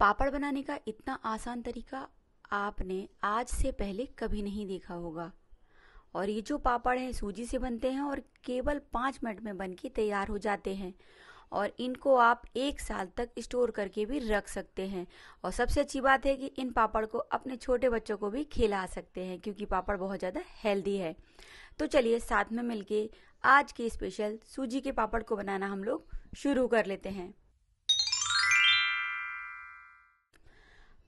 पापड़ बनाने का इतना आसान तरीका आपने आज से पहले कभी नहीं देखा होगा और ये जो पापड़ हैं सूजी से बनते हैं और केवल पाँच मिनट में बन के तैयार हो जाते हैं और इनको आप एक साल तक स्टोर करके भी रख सकते हैं और सबसे अच्छी बात है कि इन पापड़ को अपने छोटे बच्चों को भी खिला सकते हैं क्योंकि पापड़ बहुत ज़्यादा हेल्दी है तो चलिए साथ में मिलके आज के स्पेशल सूजी के पापड़ को बनाना हम लोग शुरू कर लेते हैं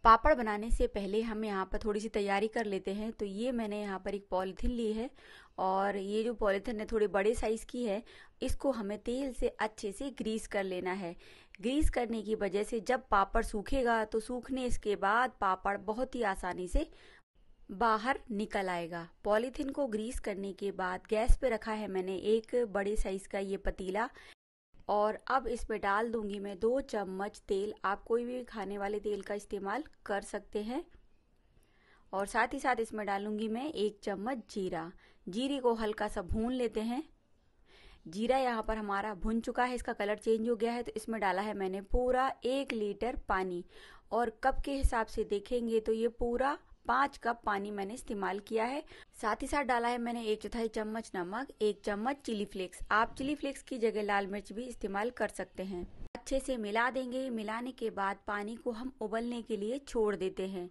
पापड़ बनाने से पहले हम यहाँ पर थोड़ी सी तैयारी कर लेते हैं तो ये मैंने यहाँ पर एक पॉलीथीन ली है और ये जो पॉलीथीन है थोड़े बड़े साइज़ की है इसको हमें तेल से अच्छे से ग्रीस कर लेना है ग्रीस करने की वजह से जब पापड़ सूखेगा तो सूखने इसके बाद पापड़ बहुत ही आसानी से बाहर निकल आएगा पॉलीथीन को ग्रीस करने के बाद गैस पे रखा है मैंने एक बड़े साइज का ये पतीला और अब इसमें डाल दूंगी मैं दो चम्मच तेल आप कोई भी खाने वाले तेल का इस्तेमाल कर सकते हैं और साथ ही साथ इसमें डालूंगी मैं एक चम्मच जीरा जीरे को हल्का सा भून लेते हैं जीरा यहाँ पर हमारा भुन चुका है इसका कलर चेंज हो गया है तो इसमें डाला है मैंने पूरा एक लीटर पानी और कप के हिसाब से देखेंगे तो ये पूरा पाँच कप पानी मैंने इस्तेमाल किया है साथ ही साथ डाला है मैंने एक चौथाई चम्मच नमक एक चम्मच चिली फ्लेक्स आप चिली फ्लेक्स की जगह लाल मिर्च भी इस्तेमाल कर सकते हैं अच्छे से मिला देंगे मिलाने के बाद पानी को हम उबलने के लिए छोड़ देते हैं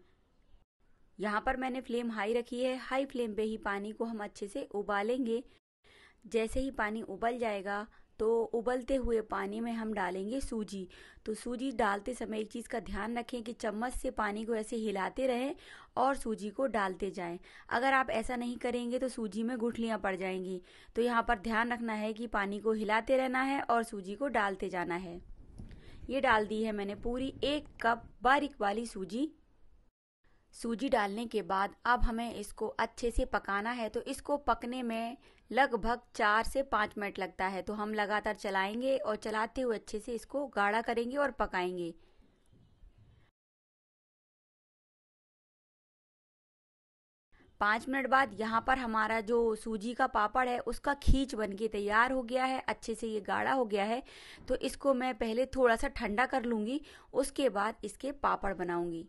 यहाँ पर मैंने फ्लेम हाई रखी है हाई फ्लेम पे ही पानी को हम अच्छे से उबालेंगे जैसे ही पानी उबल जाएगा तो उबलते हुए पानी में हम डालेंगे सूजी तो सूजी डालते समय एक चीज़ का ध्यान रखें कि चम्मच से पानी को ऐसे हिलाते रहें और सूजी को डालते जाएं अगर आप ऐसा नहीं करेंगे तो सूजी में गुठलियाँ पड़ जाएंगी तो यहाँ पर ध्यान रखना है कि पानी को हिलाते रहना है और सूजी को डालते जाना है ये डाल दी है मैंने पूरी एक कप बारीक वाली सूजी सूजी डालने के बाद अब हमें इसको अच्छे से पकाना है तो इसको पकने में लगभग चार से पाँच मिनट लगता है तो हम लगातार चलाएंगे और चलाते हुए अच्छे से इसको गाढ़ा करेंगे और पकाएंगे पाँच मिनट बाद यहाँ पर हमारा जो सूजी का पापड़ है उसका खींच बन के तैयार हो गया है अच्छे से ये गाढ़ा हो गया है तो इसको मैं पहले थोड़ा सा ठंडा कर लूँगी उसके बाद इसके पापड़ बनाऊँगी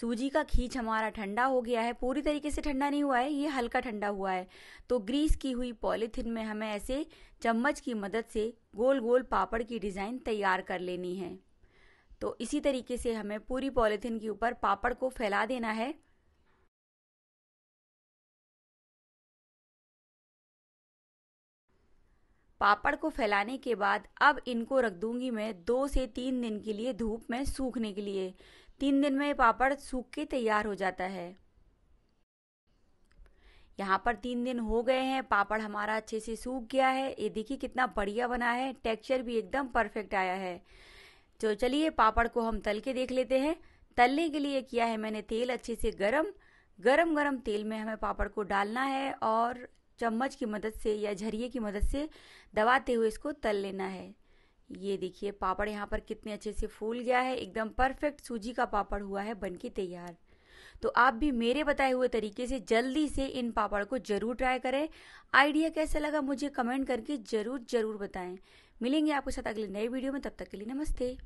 सूजी का खींच हमारा ठंडा हो गया है पूरी तरीके से ठंडा नहीं हुआ है ये हल्का ठंडा हुआ है तो ग्रीस की हुई पॉलिथिन में हमें ऐसे चम्मच की मदद से गोल गोल पापड़ की डिज़ाइन तैयार कर लेनी है तो इसी तरीके से हमें पूरी पॉलिथिन के ऊपर पापड़ को फैला देना है पापड़ को फैलाने के बाद अब इनको रख दूंगी मैं दो से तीन दिन के लिए धूप में सूखने के लिए तीन दिन में पापड़ सूख के तैयार हो जाता है यहाँ पर तीन दिन हो गए हैं पापड़ हमारा अच्छे से सूख गया है ये देखिए कितना बढ़िया बना है टेक्सचर भी एकदम परफेक्ट आया है तो चलिए पापड़ को हम तल के देख लेते हैं तलने के लिए किया है मैंने तेल अच्छे से गरम गरम गरम तेल में हमें पापड़ को डालना है और चम्मच की मदद से या झरिए की मदद से दबाते हुए इसको तल लेना है ये देखिए पापड़ यहाँ पर कितने अच्छे से फूल गया है एकदम परफेक्ट सूजी का पापड़ हुआ है बनके तैयार तो आप भी मेरे बताए हुए तरीके से जल्दी से इन पापड़ को जरूर ट्राई करें आइडिया कैसा लगा मुझे कमेंट करके जरूर जरूर बताएं मिलेंगे आपके साथ अगले नए वीडियो में तब तक के लिए नमस्ते